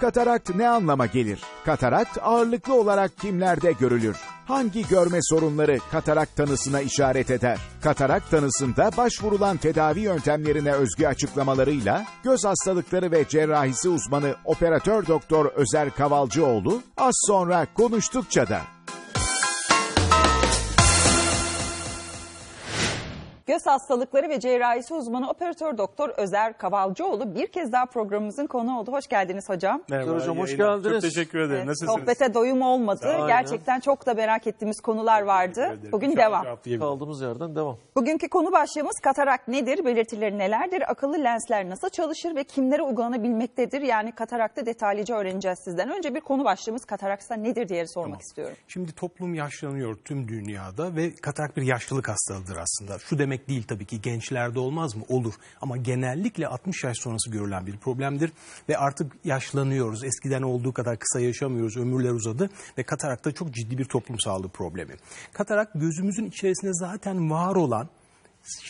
Katarakt ne anlama gelir? Katarakt ağırlıklı olarak kimlerde görülür? Hangi görme sorunları katarakt tanısına işaret eder? Katarakt tanısında başvurulan tedavi yöntemlerine özgü açıklamalarıyla göz hastalıkları ve cerrahisi uzmanı operatör doktor Özer Kavalcıoğlu az sonra konuştukça da Göz hastalıkları ve cerrahisi uzmanı operatör doktor Özer Kavalcıoğlu bir kez daha programımızın konu oldu. Hoş geldiniz hocam. Merhaba hocam hoş geldiniz. Çok teşekkür ederim. Evet, Nasılsınız? Sohbete doyum olmadı. Aynen. Gerçekten çok da merak ettiğimiz konular vardı. Bugün devam. Kaldığımız yerden devam. Bugünkü konu başlığımız katarak nedir, belirtileri nelerdir, akıllı lensler nasıl çalışır ve kimlere uygulanabilmektedir? Yani katarakta detaylıca öğreneceğiz sizden. Önce bir konu başlığımız kataraksa nedir diye sormak tamam. istiyorum. Şimdi toplum yaşlanıyor tüm dünyada ve katarak bir yaşlılık hastalığıdır aslında. Şu demek demek değil tabii ki gençlerde olmaz mı? Olur. Ama genellikle 60 yaş sonrası görülen bir problemdir ve artık yaşlanıyoruz. Eskiden olduğu kadar kısa yaşamıyoruz. Ömürler uzadı ve katarakta çok ciddi bir toplum sağlığı problemi. Katarak gözümüzün içerisinde zaten var olan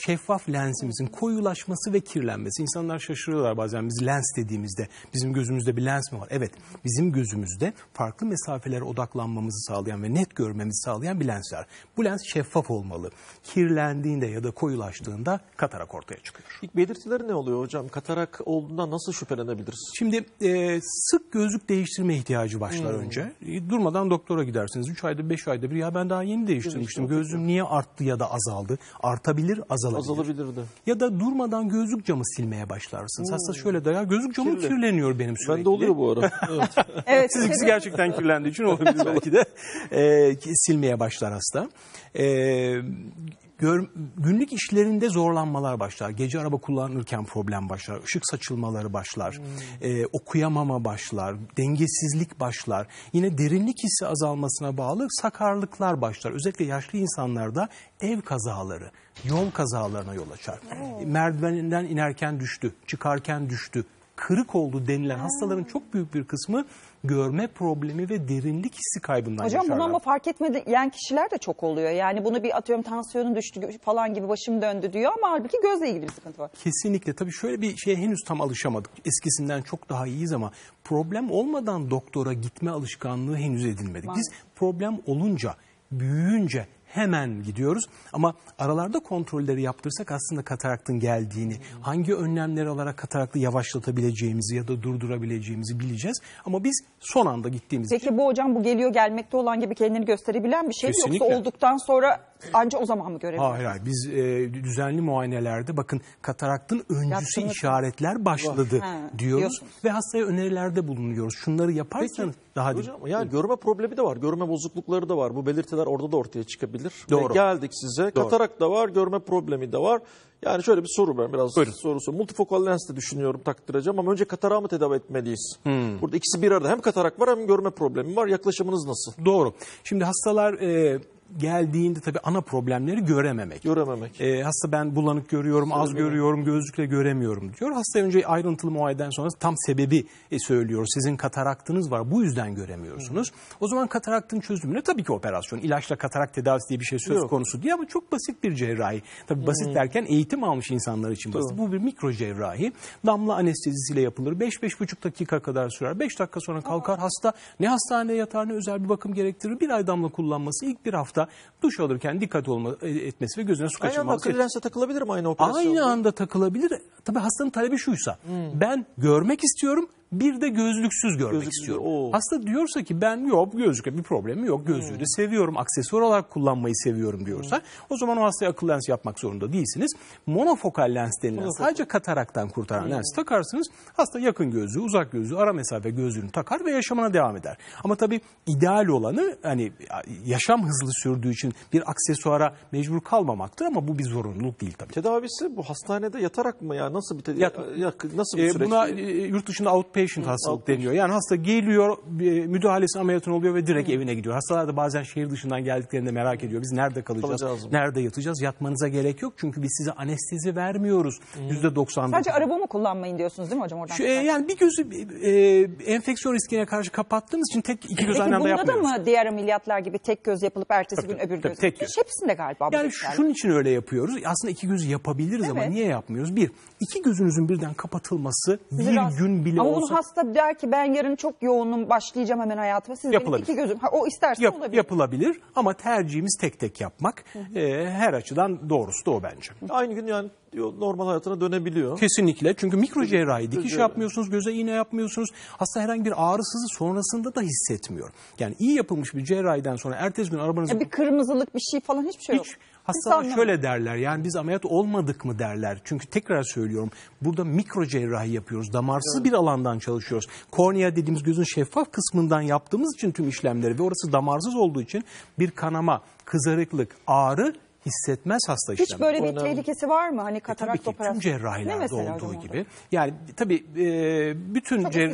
şeffaf lensimizin koyulaşması ve kirlenmesi. İnsanlar şaşırıyorlar bazen biz lens dediğimizde bizim gözümüzde bir lens mi var? Evet bizim gözümüzde farklı mesafelere odaklanmamızı sağlayan ve net görmemizi sağlayan bir lens var. Bu lens şeffaf olmalı. Kirlendiğinde ya da koyulaştığında katarak ortaya çıkıyor. İlk belirtileri ne oluyor hocam? Katarak olduğunda nasıl şüphelenebiliriz? Şimdi e, sık gözlük değiştirme ihtiyacı başlar hmm. önce. E, durmadan doktora gidersiniz. 3 ayda 5 ayda bir ya ben daha yeni değiştirmiştim. Gözlüm niye arttı ya da azaldı? Artabilir azalabilir. Azalabilirdi. Ya da durmadan gözlük camı silmeye başlarsınız. Hmm. Hasta şöyle dayar gözlük camı Kirli. kirleniyor benim sürekli. Ben de oluyor bu ara. evet. evet. Sizinkisi gerçekten kirlendiği için olabilir belki de. E, silmeye başlar hasta. E, gör, günlük işlerinde zorlanmalar başlar. Gece araba kullanırken problem başlar. Işık saçılmaları başlar. Hmm. E, okuyamama başlar. Dengesizlik başlar. Yine derinlik hissi azalmasına bağlı sakarlıklar başlar. Özellikle yaşlı insanlarda ev kazaları, yol kazalarına yol açar. Hmm. Merdivenden inerken düştü, çıkarken düştü, kırık oldu denilen hastaların çok büyük bir kısmı görme problemi ve derinlik hissi kaybından Hocam yaşarlar. bunu ama fark etmeyen kişiler de çok oluyor. Yani bunu bir atıyorum tansiyonun düştü falan gibi başım döndü diyor ama halbuki gözle ilgili bir sıkıntı var. Kesinlikle. Tabii şöyle bir şeye henüz tam alışamadık. Eskisinden çok daha iyiyiz ama problem olmadan doktora gitme alışkanlığı henüz edinmedik. Biz problem olunca, büyüyünce hemen gidiyoruz. Ama aralarda kontrolleri yaptırsak aslında kataraktın geldiğini, hangi önlemleri alarak kataraktı yavaşlatabileceğimizi ya da durdurabileceğimizi bileceğiz. Ama biz son anda gittiğimiz Peki bu hocam bu geliyor gelmekte olan gibi kendini gösterebilen bir şey mi? Yoksa olduktan sonra Anca o zaman mı görebiliyoruz? Hayır hayır biz e, düzenli muayenelerde bakın kataraktın öncüsü Yaptınız. işaretler başladı ha, diyoruz diyorsunuz. ve hastaya önerilerde bulunuyoruz. Şunları yaparsanız Peki, daha hocam değil. yani görme problemi de var. Görme bozuklukları da var. Bu belirtiler orada da ortaya çıkabilir. Doğru. Ve geldik size. Doğru. Katarak da var, görme problemi de var. Yani şöyle bir soru ben biraz Buyurun. sorusu. Multifokal lens de düşünüyorum takdireceğim ama önce katarağı mı tedavi etmeliyiz? Hmm. Burada ikisi bir arada hem katarak var hem görme problemi var. Yaklaşımınız nasıl? Doğru. Şimdi hastalar e, geldiğinde tabii ana problemleri görememek. Görememek. E, hasta ben bulanık görüyorum, az görüyorum, gözlükle göremiyorum diyor. Hasta önce ayrıntılı muayeden sonra tam sebebi e, söylüyor. Sizin kataraktınız var bu yüzden göremiyorsunuz. Hı. O zaman kataraktın çözümü ne? tabii ki operasyon. İlaçla katarak tedavisi diye bir şey söz Yok. konusu diye ama çok basit bir cerrahi. Tabii basit Hı. Hmm. derken eğitim almış insanlar için basit. Doğru. Bu bir mikro cerrahi. Damla anestezisiyle yapılır. 5-5,5 dakika kadar sürer. 5 dakika sonra kalkar Aa. hasta. Ne hastaneye yatar ne özel bir bakım gerektirir. Bir ay damla kullanması ilk bir hafta Hatta duş alırken dikkat olma, e, etmesi ve gözüne su kaçırmaması. Aynı anda akıllı takılabilir mi aynı operasyon? Aynı anda takılabilir. Tabii hastanın talebi şuysa. Hmm. Ben görmek istiyorum bir de gözlüksüz görmek gözlüksüz, istiyorum. Oo. Hasta diyorsa ki ben yok gözlükle bir problemi yok. Gözlüğü hmm. de seviyorum. Aksesuar olarak kullanmayı seviyorum diyorsa hmm. o zaman o hastaya akıl lens yapmak zorunda değilsiniz. Monofokal lens denilen Monofokal. sadece kataraktan kurtaran hmm. lens takarsınız. Hasta yakın gözlüğü, uzak gözlüğü, ara mesafe gözlüğünü takar ve yaşamına devam eder. Ama tabii ideal olanı hani yaşam hızlı sürdüğü için bir aksesuara mecbur kalmamaktır ama bu bir zorunluluk değil tabii. Tedavisi bu hastanede yatarak mı ya? Nasıl bir tedavi? Yat- nasıl bir ee, süreç? Buna e, e, yurt dışında outpatient outpatient hastalık deniyor. Yani hasta geliyor, e, müdahalesi ameliyatın oluyor ve direkt Hı. evine gidiyor. Hastalar da bazen şehir dışından geldiklerinde merak ediyor. Biz nerede kalacağız? kalacağız nerede yatacağız? Yatmanıza gerek yok. Çünkü biz size anestezi vermiyoruz. %90. Sadece arabamı kullanmayın diyorsunuz değil mi hocam? Oradan Şu, e, yani bir gözü e, e, enfeksiyon riskine karşı kapattığımız için tek iki göz aynı anda yapmıyoruz. Bunda da mı diğer ameliyatlar gibi tek göz yapılıp ertesi tabii, gün öbür tabii, göz? Tek göz. Hepsinde galiba. Yani şunun için öyle yapıyoruz. Aslında iki göz yapabiliriz evet. ama niye yapmıyoruz? Bir, iki gözünüzün birden kapatılması Sizi bir gün bile ama olsa hasta der ki ben yarın çok yoğunum başlayacağım hemen hayatıma. Siz benim iki gözüm. Ha, o isterse Yap- olabilir. yapılabilir ama tercihimiz tek tek yapmak. Ee, her açıdan doğrusu da o bence. Aynı gün yani normal hayatına dönebiliyor. Kesinlikle. Çünkü mikro cerrahi dikiş cerrahi. yapmıyorsunuz, göze iğne yapmıyorsunuz. Hasta herhangi bir ağrısızı sonrasında da hissetmiyor. Yani iyi yapılmış bir cerrahiden sonra ertesi gün arabanız. Ya bir kırmızılık bir şey falan hiçbir şey yok. Hastalar şöyle derler yani biz ameliyat olmadık mı derler. Çünkü tekrar söylüyorum burada mikro cerrahi yapıyoruz. Damarsız evet. bir alandan çalışıyoruz. Kornea dediğimiz gözün şeffaf kısmından yaptığımız için tüm işlemleri ve orası damarsız olduğu için bir kanama, kızarıklık, ağrı hissetmez hasta Hiç böyle bir tehlikesi var mı? Hani e, katarak e, operasyonu. Tüm cerrahilerde olduğu gibi. Yani tabii e, bütün, cer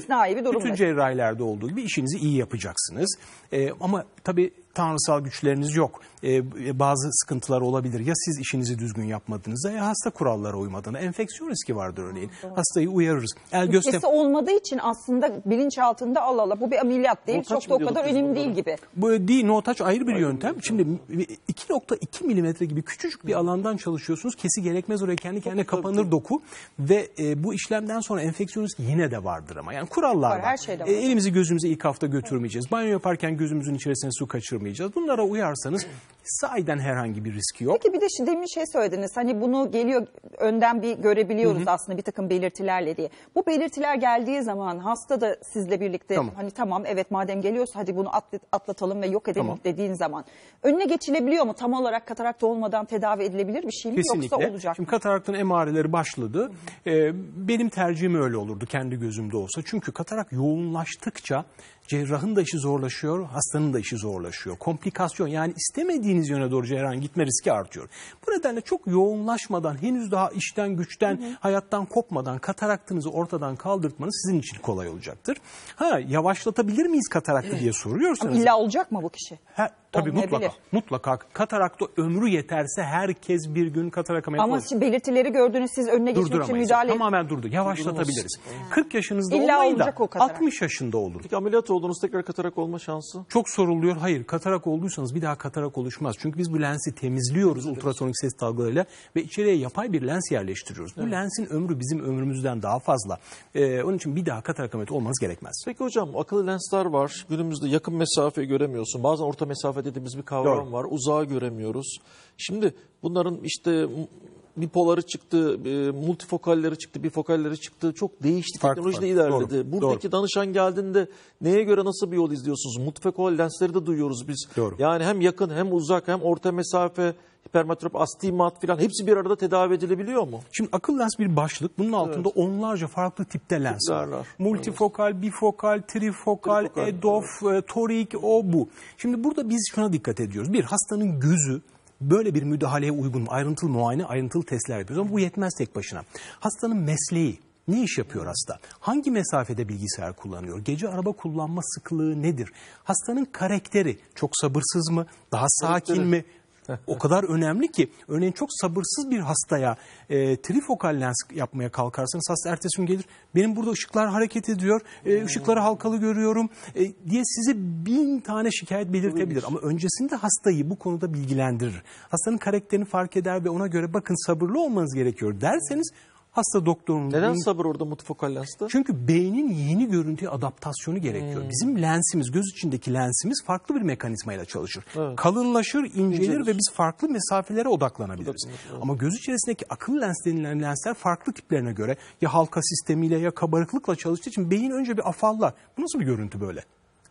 bütün cerrahilerde olduğu gibi işinizi iyi yapacaksınız. E, ama tabii tanrısal güçleriniz yok. E, e, bazı sıkıntılar olabilir. Ya siz işinizi düzgün yapmadınız, ya hasta kurallara uymadığında. Enfeksiyon riski vardır örneğin. Doğru. Hastayı uyarırız. El göz olmadığı için aslında bilinçaltında Allah Allah bu bir ameliyat değil. No çok da o kadar önemli değil gibi. Bu e, değil no touch ayrı bir ayrı yöntem. Bir Şimdi 2.2 milimetre gibi küçücük bir alandan çalışıyorsunuz. Kesi gerekmez oraya kendi kendine çok kapanır tabii. doku ve e, bu işlemden sonra enfeksiyon riski yine de vardır ama. Yani kurallar var. var. Her şeyde e, var. elimizi gözümüze ilk hafta götürmeyeceğiz. Banyo yaparken gözümüzün içerisine su kaçırmayacağız yapmayacağız. Bunlara uyarsanız Sahiden herhangi bir riski yok. Peki bir de şimdi demin şey söylediniz hani bunu geliyor önden bir görebiliyoruz Hı-hı. aslında bir takım belirtilerle diye. Bu belirtiler geldiği zaman hasta da sizle birlikte tamam. hani tamam evet madem geliyorsa hadi bunu atlatalım ve yok edelim tamam. dediğin zaman. Önüne geçilebiliyor mu tam olarak katarakt olmadan tedavi edilebilir bir şey mi Kesinlikle. yoksa olacak Şimdi kataraktın emareleri başladı. Ee, benim tercihim öyle olurdu kendi gözümde olsa. Çünkü katarak yoğunlaştıkça cerrahın da işi zorlaşıyor, hastanın da işi zorlaşıyor. Komplikasyon yani istemediğin istediğiniz yöne doğru cerrahin gitme riski artıyor. Bu nedenle çok yoğunlaşmadan henüz daha işten güçten hı hı. hayattan kopmadan kataraktınızı ortadan kaldırtmanız sizin için kolay olacaktır. Ha yavaşlatabilir miyiz kataraktı evet. diye soruyorsanız. Ama illa olacak mı bu kişi? Ha, Tabii olmayabilir. mutlaka. Mutlaka. Katarakta ömrü yeterse herkes bir gün katarak ameliyatı Ama olur. belirtileri gördünüz siz önüne geçmek için müdahale... Tamamen durdu. Yavaşlatabiliriz. Hmm. 40 yaşınızda İlla olmayın da 60 yaşında olur. Peki ameliyat olduğunuz tekrar katarak olma şansı? Çok soruluyor. Hayır katarak olduysanız bir daha katarak oluşmaz. Çünkü biz bu lensi temizliyoruz evet. ultrasonik ses dalgalarıyla ve içeriye yapay bir lens yerleştiriyoruz. Evet. Bu lensin ömrü bizim ömrümüzden daha fazla. Ee, onun için bir daha katarak ameliyatı olmaz gerekmez. Peki hocam akıllı lensler var. Günümüzde yakın mesafeyi göremiyorsun. Bazen orta mesafede dediğimiz bir kavram Doğru. var. Uzağı göremiyoruz. Şimdi bunların işte bipoları çıktı, e, multifokalleri çıktı, bifokalleri çıktı. Çok değişti. Farklı, Teknoloji de ilerledi. Doğru, Buradaki doğru. danışan geldiğinde neye göre nasıl bir yol izliyorsunuz? Multifokal lensleri de duyuyoruz biz. Doğru. Yani hem yakın hem uzak hem orta mesafe hipermetrop, astigmat filan hepsi bir arada tedavi edilebiliyor mu? Şimdi akıl lens bir başlık. Bunun altında evet. onlarca farklı tipte lens var. Multifokal, evet. bifokal, trifokal, trifokal edof, evet. E, torik, o bu. Şimdi burada biz şuna dikkat ediyoruz. Bir hastanın gözü böyle bir müdahaleye uygun ayrıntılı muayene, ayrıntılı testler yapıyoruz ama bu yetmez tek başına. Hastanın mesleği, ne iş yapıyor hasta? Hangi mesafede bilgisayar kullanıyor? Gece araba kullanma sıklığı nedir? Hastanın karakteri çok sabırsız mı? Daha sakin karakteri. mi? o kadar önemli ki örneğin çok sabırsız bir hastaya e, trifokal lens yapmaya kalkarsanız hasta ertesi gün gelir benim burada ışıklar hareket ediyor e, hmm. ışıkları halkalı görüyorum e, diye size bin tane şikayet belirtebilir ama öncesinde hastayı bu konuda bilgilendirir. Hastanın karakterini fark eder ve ona göre bakın sabırlı olmanız gerekiyor derseniz Hasta doktorunun... Neden beyin... sabır orada multifokal lenste? Çünkü beynin yeni görüntüye adaptasyonu gerekiyor. Hmm. Bizim lensimiz, göz içindeki lensimiz farklı bir mekanizmayla çalışır. Evet. Kalınlaşır, incelir, incelir ve biz farklı mesafelere odaklanabiliriz. Evet. Ama göz içerisindeki akıl lens denilen lensler farklı tiplerine göre ya halka sistemiyle ya kabarıklıkla çalıştığı için beyin önce bir afallar. Bu nasıl bir görüntü böyle?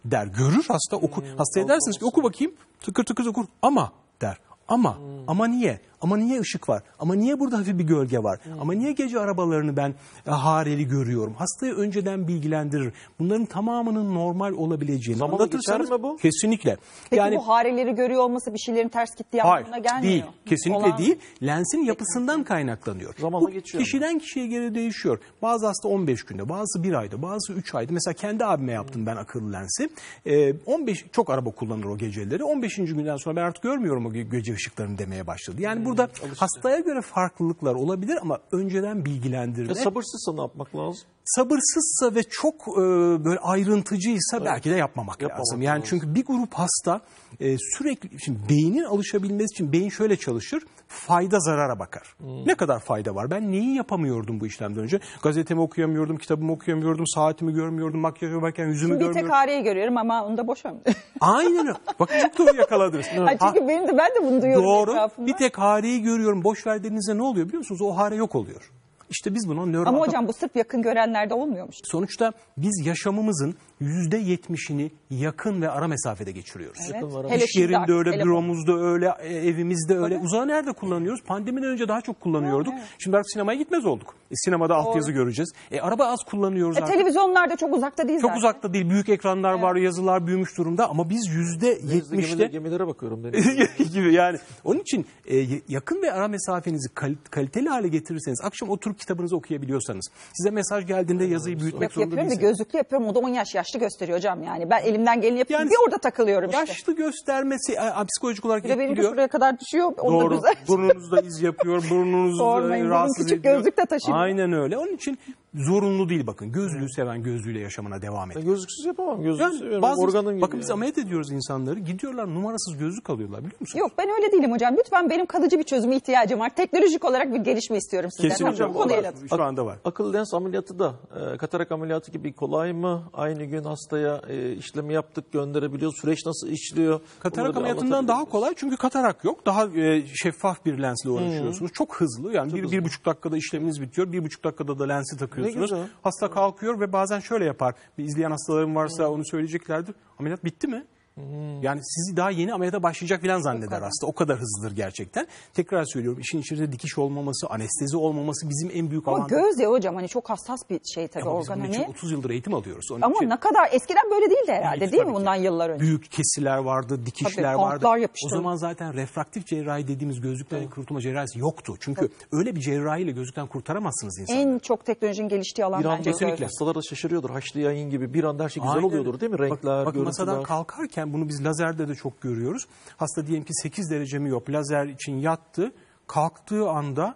der. Görür hasta oku. Hmm, hasta edersiniz ki oku bakayım. Tıkır tıkır okur. Ama der. Ama. Hmm. Ama niye? Ama niye ışık var? Ama niye burada hafif bir gölge var? Hmm. Ama niye gece arabalarını ben e, hareli görüyorum? Hastayı önceden bilgilendirir. Bunların tamamının normal olabileceğini Zamanı anlatırsanız mi bu? kesinlikle. Peki yani, bu hareleri görüyor olması bir şeylerin ters gittiği anlamına gelmiyor. Değil, kesinlikle Olan... değil. Lensin yapısından kaynaklanıyor. Zamanla bu geçiyor kişiden mu? kişiye göre değişiyor. Bazı hasta 15 günde, bazı 1 ayda, bazı 3 ayda. Mesela kendi abime yaptım hmm. ben akıllı lensi. E, ee, 15 çok araba kullanır o geceleri. 15. günden sonra ben artık görmüyorum o gece ışıklarını demeye başladı. Yani burada Alıştı. hastaya göre farklılıklar olabilir ama önceden bilgilendirme. Ya e, sabırsızsa ne yapmak lazım? sabırsızsa ve çok e, böyle ayrıntıcıysa evet. belki de yapmamak, yapmamak lazım. Yani lazım. çünkü bir grup hasta e, sürekli şimdi beynin alışabilmesi için beyin şöyle çalışır. Fayda zarara bakar. Hmm. Ne kadar fayda var? Ben neyi yapamıyordum bu işlemden önce? Gazetemi okuyamıyordum, kitabımı okuyamıyordum, saatimi görmüyordum, makyaj yaparken yüzümü şimdi görmüyordum. Bir tek ağrıyı görüyorum ama onu da boşum. Aynen. Bak çok doğru yakaladınız. ha, çünkü ha, benim de ben de bunu duyuyorum Doğru. Etrafımda. Bir tek hareyi görüyorum. Boş verdiğinizde ne oluyor biliyor musunuz? O hare yok oluyor. İşte biz buna nöro... Ama hocam bu sırf yakın görenlerde olmuyormuş. Sonuçta biz yaşamımızın yüzde yetmişini yakın ve ara mesafede geçiriyoruz. Evet. Hele İş yerinde öyle, telefon. büromuzda öyle, e, evimizde öyle. Tabii. Uzağı nerede kullanıyoruz? Pandemiden önce daha çok kullanıyorduk. evet. Şimdi artık sinemaya gitmez olduk. E, sinemada Doğru. altyazı göreceğiz. E, araba az kullanıyoruz. E, artık. televizyonlarda çok uzakta değil Çok zaten. uzakta değil. Büyük ekranlar evet. var, yazılar büyümüş durumda ama biz yüzde yetmişte... Gemilere bakıyorum. gibi yani. Onun için e, yakın ve ara mesafenizi kal kaliteli hale getirirseniz, akşam oturup kitabınızı okuyabiliyorsanız, size mesaj geldiğinde yazıyı büyütmek zorunda değilsiniz. Yapıyorum gözlüklü yapıyorum. O da 10 yaş yaş yaşlı gösteriyor hocam yani. Ben elimden geleni yapıyorum. Yani, bir orada takılıyorum yaşlı işte. Yaşlı göstermesi yani, psikolojik olarak etkiliyor. Bir de benim buraya kadar düşüyor. Doğru. Burnunuzda iz yapıyor. Burnunuzu Sormayın, rahatsız ediyor. küçük gözlük de taşıyor. Aynen öyle. Onun için Zorunlu değil bakın. Gözlüğü seven gözlüğüyle yaşamına devam et. Gözlüksüz yapamam. Gözlüksüz yani bazı, organım Bakın biz ameliyat ediyoruz insanları. Gidiyorlar numarasız gözlük alıyorlar biliyor musunuz? Yok ben öyle değilim hocam. Lütfen benim kalıcı bir çözüme ihtiyacım var. Teknolojik olarak bir gelişme istiyorum sizden. Kesin hocam. O değil Şu anda var. Akıl lens ameliyatı da e, katarak ameliyatı gibi kolay mı? Aynı gün hastaya e, işlemi yaptık gönderebiliyor. Süreç nasıl işliyor? Katarak ameliyatından daha kolay çünkü katarak yok. Daha e, şeffaf bir lensle uğraşıyorsunuz. Çok hızlı yani Çok bir, hızlı. bir buçuk dakikada işleminiz bitiyor. Bir buçuk dakikada da lensi takıyorsunuz yapıyorsunuz. Hasta kalkıyor ve bazen şöyle yapar. Bir izleyen hastalarım varsa onu söyleyeceklerdir. Ameliyat bitti mi? Hmm. Yani sizi daha yeni ameliyata başlayacak falan zanneder aslında O kadar hızlıdır gerçekten. Tekrar söylüyorum işin içerisinde dikiş olmaması, anestezi olmaması bizim en büyük avantajımız. Ama göz ya hocam hani çok hassas bir şey tabii Ama organ. Ama hani. 30 yıldır eğitim alıyoruz. Onun Ama için... ne kadar eskiden böyle değildi herhalde yani, değil mi bundan yıllar önce? Büyük kesiler vardı, dikişler tabii, vardı. Yapıştı. O zaman zaten refraktif cerrahi dediğimiz gözlükten evet. kurtulma cerrahisi yoktu. Çünkü evet. öyle bir cerrahiyle gözlükten kurtaramazsınız insanları. En çok teknolojinin geliştiği alan bir bence. Kesinlikle. Hastalar da şaşırıyordur. Haçlı yayın gibi bir anda her şey güzel Aynen. oluyordur değil mi? Renkler, Bak, görüntüler. Bak masadan kalkarken Zaten bunu biz lazerde de çok görüyoruz. Hasta diyelim ki 8 derece mi yok lazer için yattı. Kalktığı anda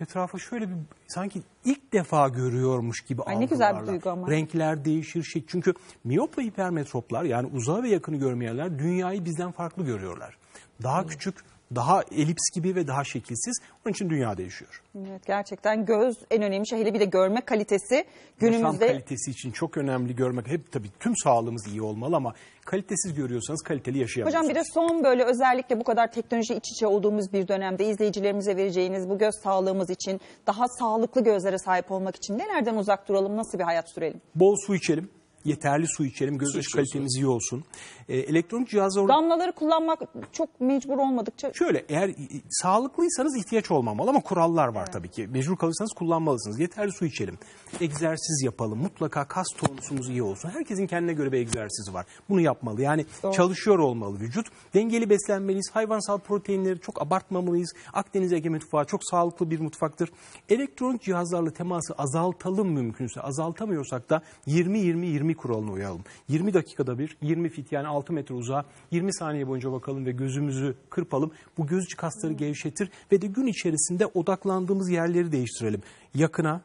etrafa şöyle bir sanki ilk defa görüyormuş gibi Ay, ne güzel bir duygu ama. Renkler değişir şey. Çünkü miyop ve hipermetroplar yani uzağı ve yakını görmeyenler dünyayı bizden farklı görüyorlar. Daha hmm. küçük, daha elips gibi ve daha şekilsiz. Onun için dünya değişiyor. Evet gerçekten göz en önemli şey. Hele bir de görme kalitesi günümüzde. Yaşam kalitesi için çok önemli görmek. Hep tabii tüm sağlığımız iyi olmalı ama kalitesiz görüyorsanız kaliteli yaşayamıyorsunuz. Hocam bir de son böyle özellikle bu kadar teknoloji iç içe olduğumuz bir dönemde izleyicilerimize vereceğiniz bu göz sağlığımız için daha sağlıklı gözlere sahip olmak için nelerden uzak duralım, nasıl bir hayat sürelim? Bol su içelim yeterli su içelim, göz yaşı kalitemiz iyi olsun. E, elektronik cihazlar... Damlaları kullanmak çok mecbur olmadıkça... Şöyle eğer sağlıklıysanız ihtiyaç olmamalı ama kurallar var evet. tabii ki. Mecbur kalırsanız kullanmalısınız. Yeterli su içelim. Egzersiz yapalım. Mutlaka kas tonusumuz iyi olsun. Herkesin kendine göre bir egzersizi var. Bunu yapmalı. Yani Doğru. çalışıyor olmalı vücut. Dengeli beslenmeliyiz. Hayvansal proteinleri çok abartmamalıyız. Akdeniz Ege mutfağı çok sağlıklı bir mutfaktır. Elektronik cihazlarla teması azaltalım mümkünse. Azaltamıyorsak da 20-20-20 20 kuralına uyalım. 20 dakikada bir 20 fit yani 6 metre uzağa 20 saniye boyunca bakalım ve gözümüzü kırpalım. Bu göz kasları gevşetir ve de gün içerisinde odaklandığımız yerleri değiştirelim. Yakına,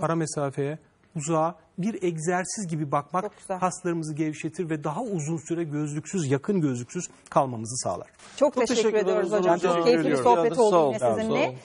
ara mesafeye, uzağa bir egzersiz gibi bakmak kaslarımızı gevşetir ve daha uzun süre gözlüksüz, yakın gözlüksüz kalmamızı sağlar. Çok, Çok teşekkür, teşekkür ediyoruz hocam. hocam. Çok keyifli bir sohbet oldu yine sizinle.